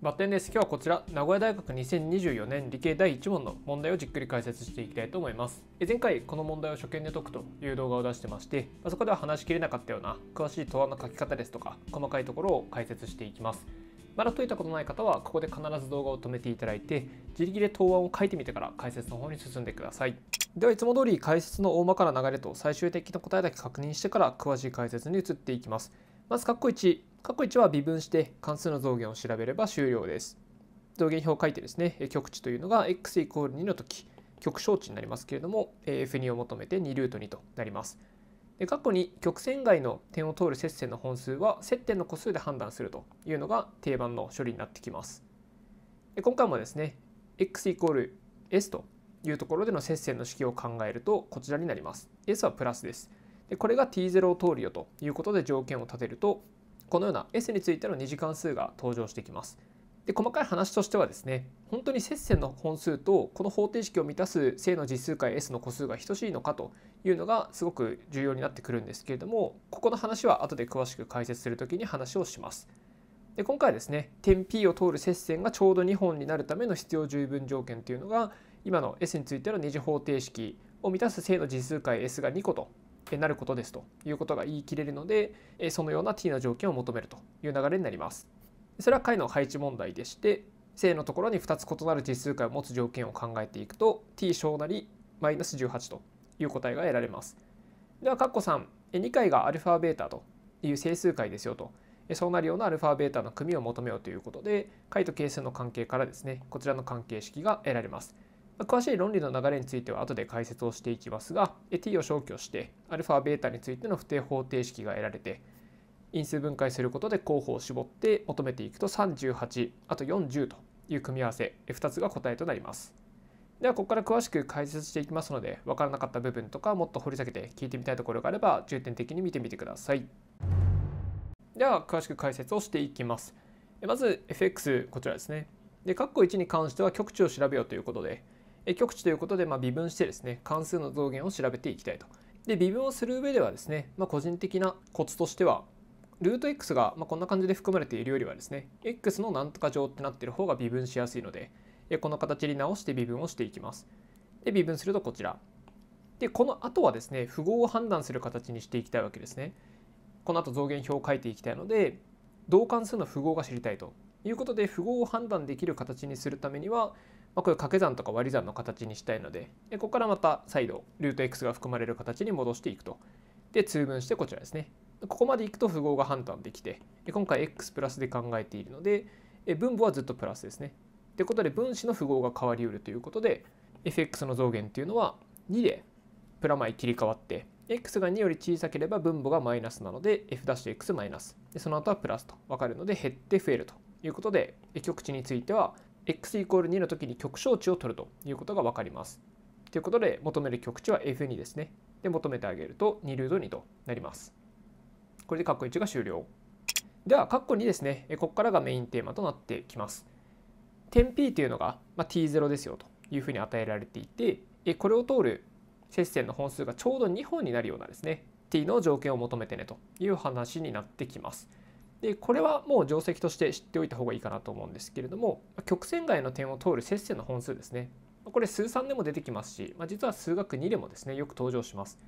バッテンです。今日はこちら、名古屋大学2024年理系第1問の問題をじっくり解説していきたいと思います。前回、この問題を初見で解くという動画を出してまして、そこでは話しきれなかったような詳しい答案の書き方ですとか、細かいところを解説していきます。まだ解いたことない方は、ここで必ず動画を止めていただいて、自力で答案を書いてみてから解説の方に進んでください。ではいつも通り解説の大まかな流れと最終的な答えだけ確認してから詳しい解説に移っていきます。まず括弧1。括弧1は微分して関数の増減を調べれば終了です。増減表を書いてですね、極値というのが x イコール2の時、極小値になりますけれども、f2 を求めて2ルート2となります。で括弧に曲線外の点を通る接線の本数は接点の個数で判断するというのが定番の処理になってきます。で今回もですね、x イコール s というところでの接線の式を考えるとこちらになります。s はプラスです。でこれが T0 を通るよということで条件を立てるとこのような S についての2次関数が登場してきます。で細かい話としてはですね本当に接線の本数とこの方程式を満たす正の実数解 S の個数が等しいのかというのがすごく重要になってくるんですけれどもここの話は後で詳しく解説する時に話をします。で今回はですね点 P を通る接線がちょうど2本になるための必要十分条件というのが今の S についての2次方程式を満たす正の実数解 S が2個となることですということが言い切れるのでそのような t の条件を求めるという流れになります。それは解の配置問題でして正のところに2つ異なる実数解を持つ条件を考えていくと t 小なりマイナス18という答えが得られます。では括弧3 2回がアルファベータという整数解ですよとそうなるようなアルファベータの組を求めようということで解と係数の関係からですねこちらの関係式が得られます。詳しい論理の流れについては後で解説をしていきますが t を消去して α β についての不定方程式が得られて因数分解することで候補を絞って求めていくと38あと40という組み合わせ2つが答えとなりますではここから詳しく解説していきますので分からなかった部分とかもっと掘り下げて聞いてみたいところがあれば重点的に見てみてくださいでは詳しく解説をしていきますまず fx こちらですねで括弧1に関しては極値を調べようということで極値ということで、ま微分してですね関数の増減を調べていきたいと。で微分をする上ではですね、まあ、個人的なコツとしてはルート x がまこんな感じで含まれているよりはですね x のなんとか乗ってなってる方が微分しやすいのでこの形に直して微分をしていきます。で微分するとこちら。でこの後はですね符号を判断する形にしていきたいわけですね。この後増減表を書いていきたいので同関数の符号が知りたいということで符号を判断できる形にするためにはまあ、こ掛け算とか割り算の形にしたいのででここからまた再度ルート x が含まれる形に戻していくとで通分してこちらですねここまでいくと符号が判断できてで今回 x プラスで考えているので分母はずっとプラスですねということで分子の符号が変わりうるということで fx の増減っていうのは2でプラマイ切り替わって x が2より小さければ分母がマイナスなので f'(x マイナス」その後はプラスと分かるので減って増えるということで極値については x イコール2の時に極小値を取るということが分かります。ということで求める極値は f2 ですね。で求めてあげると2ルート2となります。これで括弧1が終了。では括弧2ですね。ここからがメインテーマとなってきます。点 P というのが、まあ、T0 ですよというふうに与えられていてこれを通る接線の本数がちょうど2本になるようなですね T の条件を求めてねという話になってきます。でこれはもう定石として知っておいた方がいいかなと思うんですけれども曲線外の点を通る接線の本数ですねこれ数3でも出てきますし、まあ、実は数学2でもですねよく登場します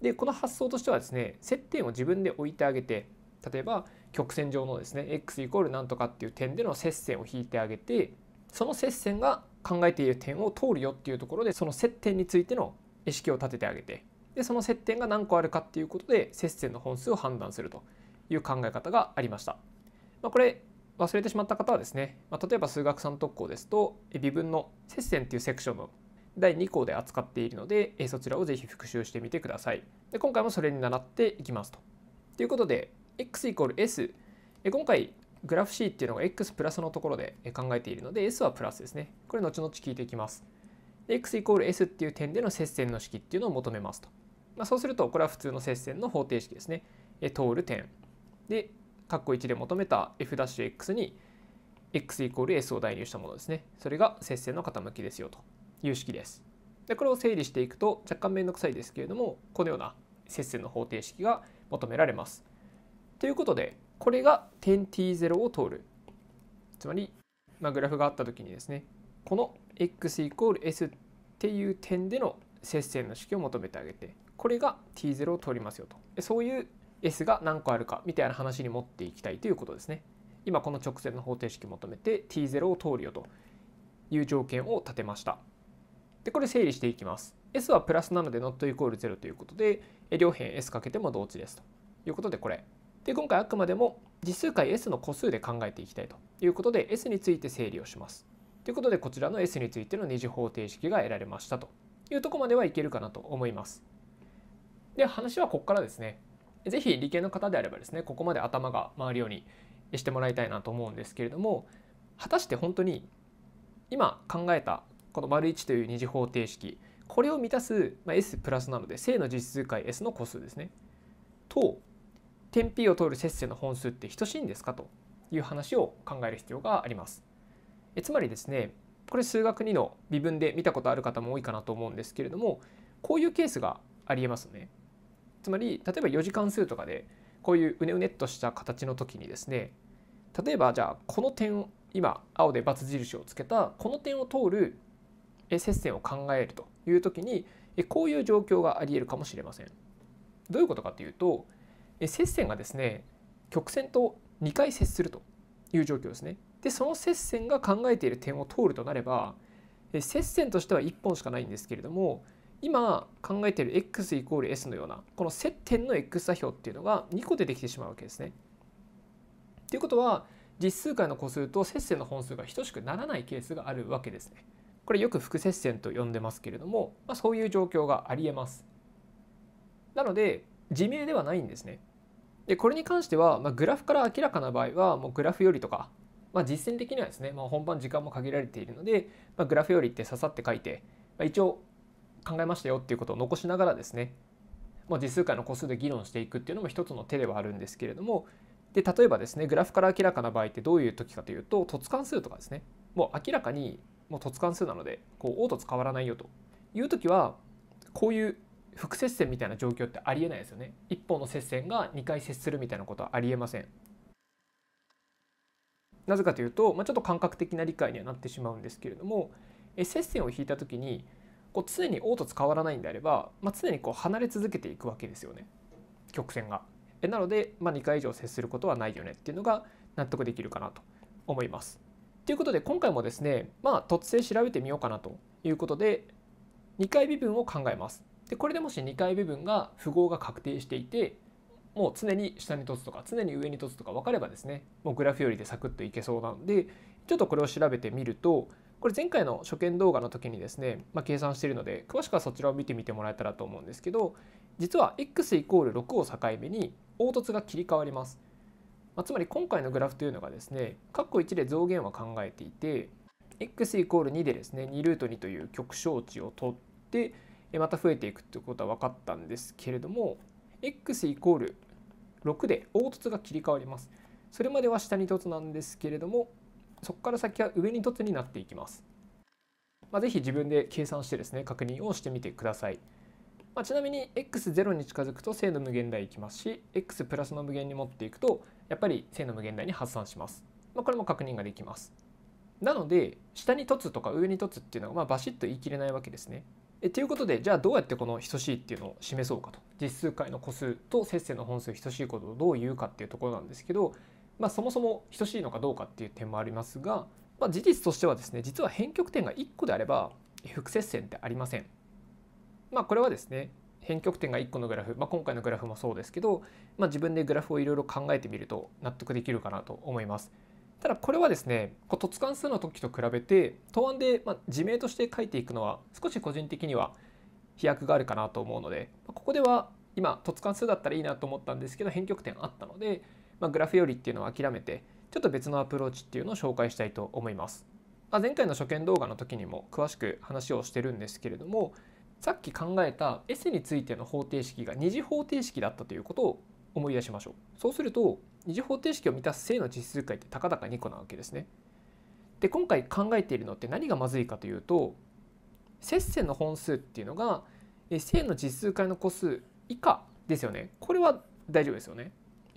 でこの発想としてはですね接点を自分で置いてあげて例えば曲線上のですね x イコールなんとかっていう点での接線を引いてあげてその接線が考えている点を通るよっていうところでその接点についての意識を立ててあげてでその接点が何個あるかっていうことで接線の本数を判断するという考え方がありました。まあ、これ忘れてしまった方はですね、まあ、例えば数学3特攻ですと微分の接線っていうセクションの第2項で扱っているのでそちらをぜひ復習してみてください。で今回もそれに倣っていきますと。ということで x イコール s 今回グラフ C っていうのが x プラスのところで考えているので s はプラスですね。これ後々聞いていきます。x イコール s っていう点での接線の式っていうのを求めますと。まあ、そうするとこれは普通の接線の方程式ですね。通る点で、括弧1で求めた f'(x) に x イコール s を代入したものですね。それが接線の傾きですよという式です。で、これを整理していくと若干面倒くさいですけれども、このような接線の方程式が求められます。ということで、これが点 t0 を通る。つまり、まあ、グラフがあった時にですね、この x イコール s っていう点での接線の式を求めてあげて、これが t0 を通りますよと。そういう S が何個あるかみたいな話に持っていきたいということですね。今この直線の方程式求めて T0 を通るよという条件を立てました。で、これ整理していきます。S はプラスなので not イコール0ということで、両辺 S かけても同値ですということでこれ。で、今回あくまでも実数回 S の個数で考えていきたいということで S について整理をします。ということでこちらの S についての二次方程式が得られましたというとこまではいけるかなと思います。で、話はここからですね。ぜひ理系の方であればですねここまで頭が回るようにしてもらいたいなと思うんですけれども果たして本当に今考えたこの1という二次方程式これを満たす、まあ、S プラスなので正の実数解 S の個数ですねと点 P を通る接線の本数って等しいんですかという話を考える必要があります。えつまりですねこれ数学2の微分で見たことある方も多いかなと思うんですけれどもこういうケースがありえますね。つまり例えば4次関数とかでこういううねうねっとした形の時にですね例えばじゃあこの点を今青で×印をつけたこの点を通る接線を考えるという時にこういう状況がありえるかもしれません。どういうことかというと接線がですね曲線と2回接するという状況ですね。でその接線が考えている点を通るとなれば接線としては1本しかないんですけれども今考えている x イコール s のようなこの接点の x 座標っていうのが2個出てきてしまうわけですね。ということは実数解の個数と接線の本数が等しくならないケースがあるわけですね。これよく副接線と呼んでますけれども、まあ、そういう状況がありえます。なので自明ではないんですね。でこれに関しては、まあ、グラフから明らかな場合はもうグラフよりとか、まあ、実践的にはですね、まあ、本番時間も限られているので、まあ、グラフよりって刺さって書いて、まあ、一応考えましたよっていうことを残しながらですね、まあ、実数回の個数で議論していくっていうのも一つの手ではあるんですけれどもで例えばですねグラフから明らかな場合ってどういう時かというと凸関数とかですねもう明らかにもう凸関数なのでこう凹凸変わらないよという時はこういう複接線みたいな状況ってありえないですよね。一方の接線が2回接するみたいなことはありえません。なぜかというと、まあ、ちょっと感覚的な理解にはなってしまうんですけれども接線を引いた時にこう常に凹凸変わらないんであれば、まあ、常にこう離れ続けていくわけですよね曲線が。えなので、まあ、2回以上接することはないよねっていうのが納得できるかなと思います。ということで今回もですねまあ突性調べてみようかなということで2回微分を考えます。でこれでもし2回微分が符号が確定していてもう常に下に凸とか常に上に凸とか分かればですねもうグラフよりでサクッといけそうなのでちょっとこれを調べてみるとこれ前回の初見動画の時にですね、まあ、計算しているので詳しくはそちらを見てみてもらえたらと思うんですけど実は x イコール6を境目に凹凸が切り替わります、まあ、つまり今回のグラフというのがですね括弧1で増減は考えていて x イコール2でですね2ルート2という極小値を取ってまた増えていくということは分かったんですけれども x イコール6で凹凸が切り替わりますそれまでは下に凸なんですけれどもそこから先は上に凸になっていきます。まあ、ぜひ自分で計算してですね確認をしてみてください。まあ、ちなみに x0 に近づくと正の無限大いきますし x プラスの無限に持っていくとやっぱり正の無限大に発散します。まあ、これも確認ができます。なので下に凸とか上に凸っていうのがまあバシッと言い切れないわけですね。えということでじゃあどうやってこの等しいっていうのを示そうかと実数解の個数と接線の本数等しいことをどう言うかっていうところなんですけどまあ、そもそも等しいのかどうかっていう点もありますが、まあ、事実としてはですね実は変極点が1個であれば複接線ってありません。まあ、これはですね変極点が1個のグラフ、まあ、今回のグラフもそうですけど、まあ、自分でグラフをいろいろ考えてみると納得できるかなと思います。ただこれはですね突関数の時と比べて答案で、まあ、自明として書いていくのは少し個人的には飛躍があるかなと思うのでここでは今突関数だったらいいなと思ったんですけど変極点あったのでまあ、グラフよりっていうのを諦めてちょっと別のアプローチっていうのを紹介したいと思います。まあ、前回の初見動画の時にも詳しく話をしてるんですけれどもさっき考えた S についての方程式が二次方程式だったということを思い出しましょう。そうすると二次方程式を満たす正の実数解ってたかだか2個なわけですね。で今回考えているのって何がまずいかというと接線の本数っていうのが正の実数解の個数以下ですよね。これは大丈夫ですよね。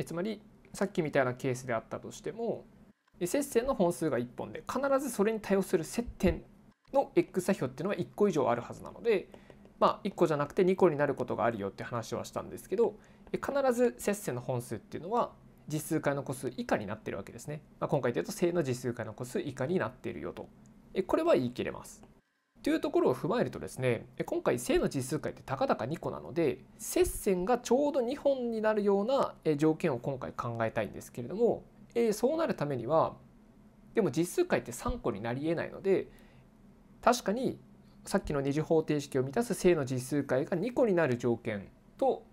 つまりさっきみたいなケースであったとしても接線の本数が1本で必ずそれに対応する接点の x 座標っていうのは1個以上あるはずなのでまあ1個じゃなくて2個になることがあるよって話はしたんですけど必ず接線の本数っていうのは実数解の個数以下になってるわけですね。まあ、今回で言うと正の実数解の個数以下になっているよと。これは言い切れます。というところを踏まえるとですね今回正の実数解ってたかだか2個なので接線がちょうど2本になるような条件を今回考えたいんですけれどもそうなるためにはでも実数解って3個になりえないので確かにさっきの二次方程式を満たす正の実数解が2個になる条件と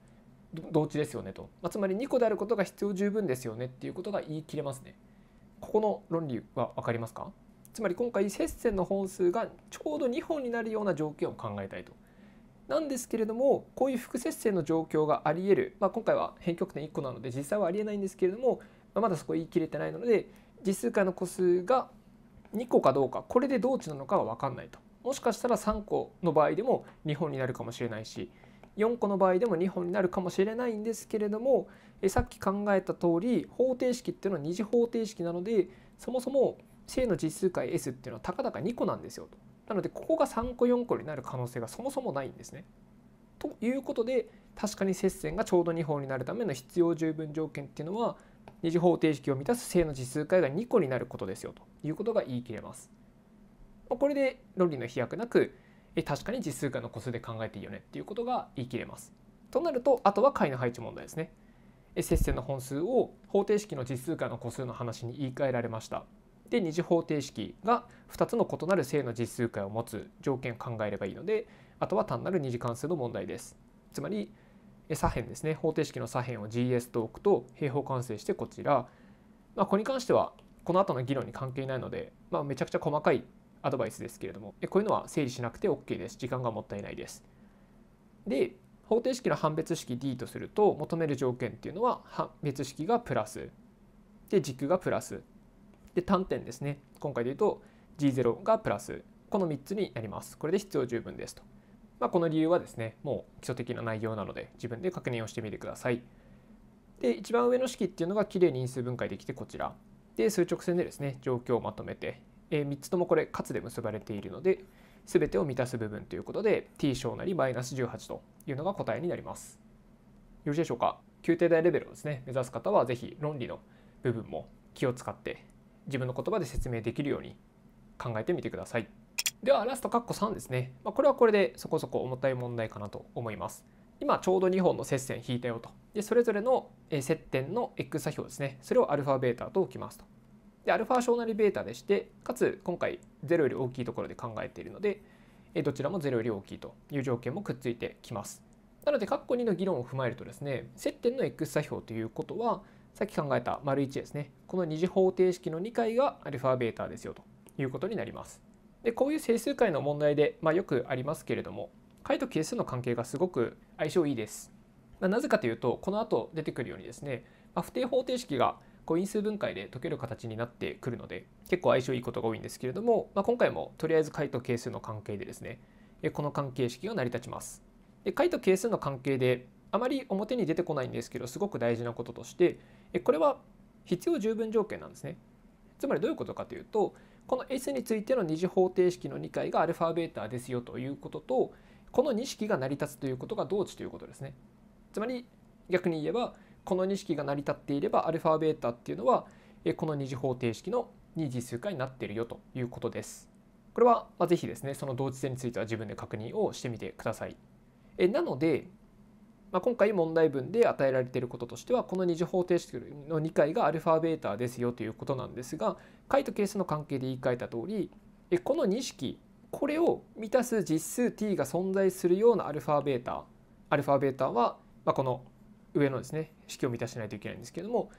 同値ですよねと、まあ、つまり2個であることが必要十分ですよねっていうことが言い切れますね。ここの論理は分かりますかつまり今回接線の本数がちょうど2本になるような条件を考えたいと。なんですけれどもこういう副接線の状況がありえる、まあ、今回は変極点1個なので実際はありえないんですけれども、まあ、まだそこ言い切れてないので実数解の個数が2個かどうかこれでどうなのかは分かんないともしかしたら3個の場合でも2本になるかもしれないし4個の場合でも2本になるかもしれないんですけれどもえさっき考えた通り方程式っていうのは二次方程式なのでそもそも正の実数解 S っていうのはたかだか2個なんですよと。なのでここが3個4個になる可能性がそもそもないんですね。ということで確かに接線がちょうど2本になるための必要十分条件っていうのは2次方程式を満たす正の実数解が2個になることですよということが言い切れます。これで論理の飛躍なく確かに実数解の個数で考えていいよねっていうことが言い切れます。となるとあとは解の配置問題ですね。接線の本数を方程式の実数解の個数の話に言い換えられました。で二次方程式が2つの異なる正の実数解を持つ条件を考えればいいのであとは単なる二次関数の問題ですつまり左辺ですね方程式の左辺を GS と置くと平方完成してこちら、まあ、これに関してはこの後の議論に関係ないので、まあ、めちゃくちゃ細かいアドバイスですけれどもこういうのは整理しなくて OK です時間がもったいないですで方程式の判別式 D とすると求める条件っていうのは判別式がプラスで軸がプラスで単点ですね今回で言うと G0 がプラスこの3つになりますこれで必要十分ですと、まあ、この理由はですねもう基礎的な内容なので自分で確認をしてみてくださいで一番上の式っていうのがきれいに因数分解できてこちらで数直線でですね状況をまとめて、えー、3つともこれかつで結ばれているので全てを満たす部分ということで t 小なりマイナス18というのが答えになりますよろしいでしょうか宮廷大レベルをですね目指す方は是非論理の部分も気を使って自分の言葉で説明できるように考えてみてください。ではラストカッコ3ですね。まあ、これはこれでそこそこ重たい問題かなと思います。今ちょうど2本の接線引いたよと。でそれぞれの接点の x 座標ですね。それを α ベータと置きますと。で α 小なりベータでしてかつ今回0より大きいところで考えているのでどちらも0より大きいという条件もくっついてきます。なので、括弧2の議論を踏まえるとですね、接点の x 座標ということは、さっき考えた丸1ですねこの二次方程式の2回が α ですよということになります。でこういう整数解の問題で、まあ、よくありますけれども解と係数の関係がすごく相性いいです。まあ、なぜかというとこの後出てくるようにですね、まあ、不定方程式がこう因数分解で解ける形になってくるので結構相性いいことが多いんですけれども、まあ、今回もとりあえず解と係数の関係でですねこの関係式が成り立ちます。で解と係数の関係であまり表に出てこないんですけどすごく大事なこととしてこれは必要十分条件なんですね。つまりどういうことかというとこの S についての二次方程式の2回が α ベータですよということとこの2式が成り立つということが同値ということですね。つまり逆に言えばこの2式が成り立っていれば α ベータっていうのはこの二次方程式の2次数回になっているよということです。これは是非ですねその同値性については自分で確認をしてみてください。えなのでまあ、今回問題文で与えられていることとしてはこの二次方程式の2回が α ベータですよということなんですが解と係数の関係で言い換えた通りこの2式これを満たす実数 t が存在するような α ベータ α ベータは、まあ、この上のですね式を満たしないといけないんですけども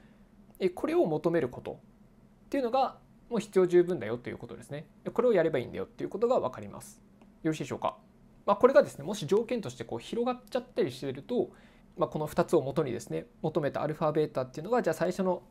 これを求めることっていうのがもう必要十分だよということですね。これをやればいいんだよっていうことが分かります。よろしいでしょうか。まあ、これがですねもし条件としてこう広がっちゃったりしてると、まあ、この2つをもとにですね求めたアルファベータっていうのがじゃあ最初の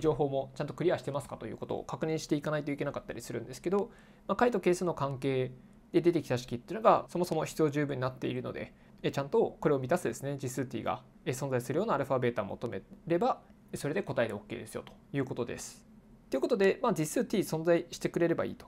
情報もちゃんとクリアしてますかということを確認していかないといけなかったりするんですけど、まあ、解と係数の関係で出てきた式っていうのがそもそも必要十分になっているのでちゃんとこれを満たすですね実数 t が存在するようなアルファベータを求めればそれで答えで OK ですよということです。ということで、まあ、実数 t 存在してくれればいいと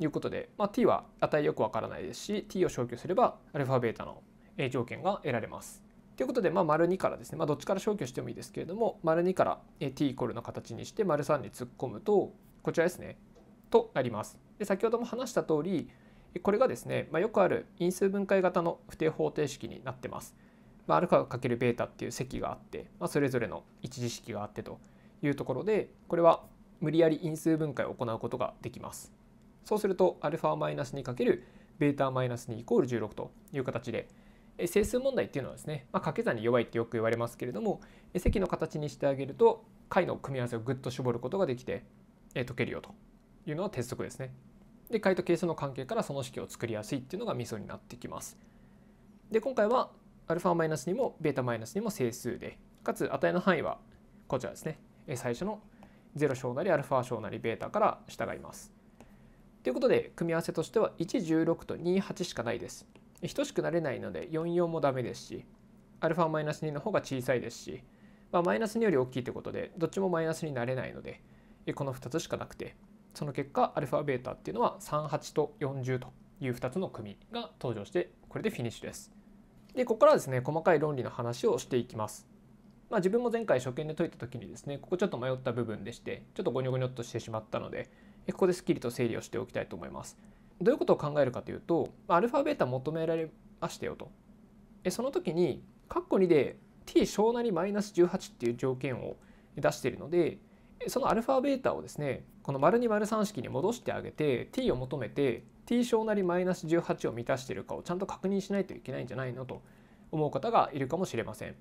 いうことで、まあ、t は値よくわからないですし t を消去すればアルファベータの条件が得られます。ということで、まあ、2からですね、まあ、どっちから消去してもいいですけれども、丸2から t イコールの形にして、丸3に突っ込むと、こちらですね、となります。で先ほども話した通り、これがですね、まあ、よくある因数分解型の不定方程式になってます。まあ、α×β っていう積があって、まあ、それぞれの一次式があってというところで、これは無理やり因数分解を行うことができます。そうすると α 2 × β マイコール16という形で整数問題っていうのはですね、まあ、掛け算に弱いってよく言われますけれども積の形にしてあげると解の組み合わせをぐっと絞ることができて解けるよというのは鉄則ですね。で解と係数の関係からその式を作りやすいっていうのがミソになってきます。で今回はアルフス2もベータマイナスにも整数でかつ値の範囲はこちらですね最初の0小なりアルファ小なりベータから従います。ということで組み合わせとしては116と28しかないです。等しくなれないので44もダメですし α-2 の方が小さいですし、マイナス2より大きいということでどっちもマイナスになれないのでこの2つしかなくてその結果 α っていうのは38と40という2つの組が登場してこれでフィニッシュです。でここからはですね細かい論理の話をしていきます。まあ、自分も前回初見で解いた時にですねここちょっと迷った部分でしてちょっとゴニョゴニョっとしてしまったのでここですっきりと整理をしておきたいと思います。どういうことを考えるかというと、アルファベータ求められましたよと。その時に、括弧2で t 小なりマイナス18っていう条件を出しているので、そのアルファベータをですね、この丸2丸3式に戻してあげて、t を求めて、t 小なりマイナス18を満たしているかをちゃんと確認しないといけないんじゃないのと思う方がいるかもしれません。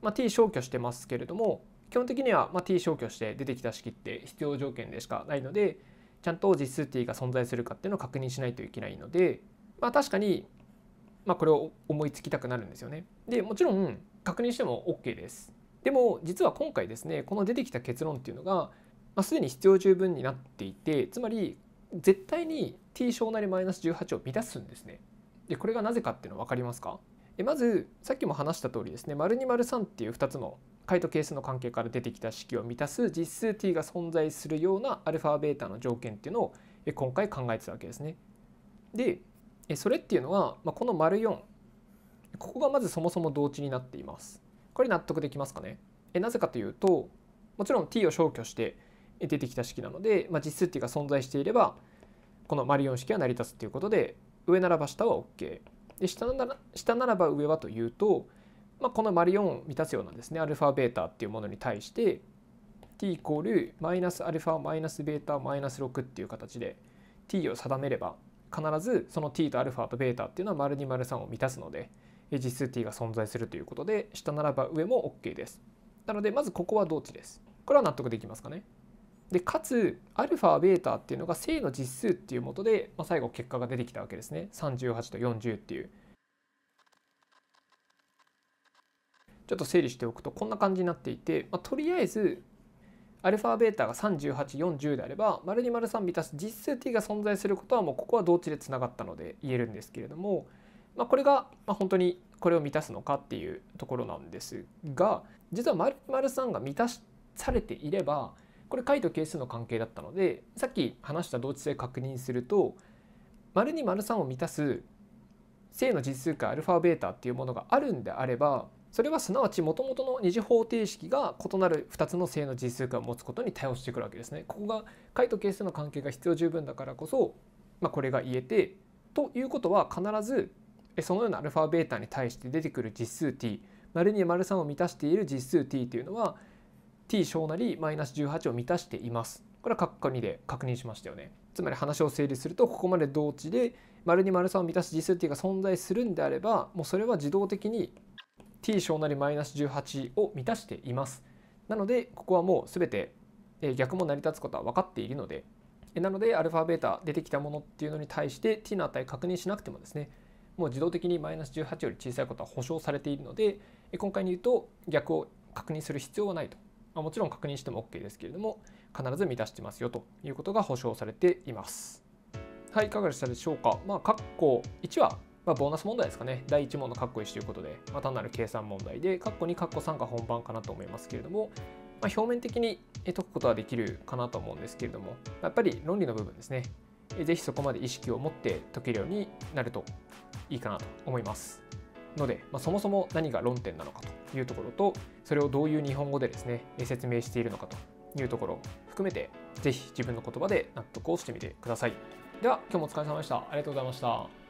まあ、t 消去してますけれども、基本的には、ま t 消去して出てきた式って必要条件でしかないのでちゃんと実数 t が存在するかっていうのを確認しないといけないので、まあ、確かに、まこれを思いつきたくなるんですよね。でもちろん確認しても OK です。でも実は今回ですねこの出てきた結論っていうのが、ま既に必要十分になっていてつまり絶対に t 小なり18を満たすんですね。でこれがなぜかっていうの分かりますかまずさっきも話した通りですね丸2丸3っていう2つの解と係数の関係から出てきた式を満たす実数 t が存在するようなアルファベータの条件っていうのを今回考えてたわけですね。でそれっていうのは、まこの丸4ここがまずそもそも同値になっています。これ納得できますかねえなぜかというともちろん t を消去して出てきた式なので、ま実数 t が存在していればこの丸4式は成り立つということで上ならば下は OK で下なら下ならば上はというとまあ、このマリオンを満たすようなですねアルファベータっていうものに対して t イコールマイナスアルファマイナスベータマイナス6っていう形で t を定めれば必ずその t とアルファとベータっていうのは丸2丸3を満たすので実数 t が存在するということで下ならば上も OK です。なのでまずここは同値です。これは納得できますかね。でかつァベータっていうのが正の実数っていうもとで、まあ、最後結果が出てきたわけですね38と40っていうちょっと整理しておくとこんな感じになっていて、まあ、とりあえずアルファベータが3840であれば丸に丸3満たす実数 t が存在することはもうここは同値でつながったので言えるんですけれども、まあ、これが本当にこれを満たすのかっていうところなんですが実は丸に丸3が満たされていればこれ解と係数の関係だったのでさっき話した同値性確認すると丸に丸3を満たす正の実数解アルファベータっていうものがあるんであればそれはすなわちもともとの二次方程式が異なる2つの正の実数化を持つことに対応してくるわけですね。ここが解と係数の関係が必要十分だからこそ、まあ、これが言えてということは必ずそのようなアルファベータに対して出てくる実数 t 丸に丸3を満たしている実数 t というのは t 小なりマイナス18を満たしています。これは括弧2で確認しましたよね。つまり話を整理するとここまで同値で丸に丸3を満たす実数 t が存在するんであればもうそれは自動的に t 小なりマイナス18を満たしています。なのでここはもう全て逆も成り立つことは分かっているのでなのでアルファベータ出てきたものっていうのに対して t の値確認しなくてもですねもう自動的にマイナス18より小さいことは保証されているので今回に言うと逆を確認する必要はないと、まもちろん確認しても OK ですけれども必ず満たしてますよということが保証されていますはいいかがでしたでしょうかまあ括弧1はまあ、ボーナス問題ですかね。第1問の括弧1ということで、まあ、単なる計算問題で、括弧2、括弧3が本番かなと思いますけれども、まあ、表面的に解くことはできるかなと思うんですけれども、やっぱり論理の部分ですね。ぜひそこまで意識を持って解けるようになるといいかなと思います。ので、まあ、そもそも何が論点なのかというところと、それをどういう日本語でですね、説明しているのかというところ含めて、ぜひ自分の言葉で納得をしてみてください。では、今日もお疲れ様でした。ありがとうございました。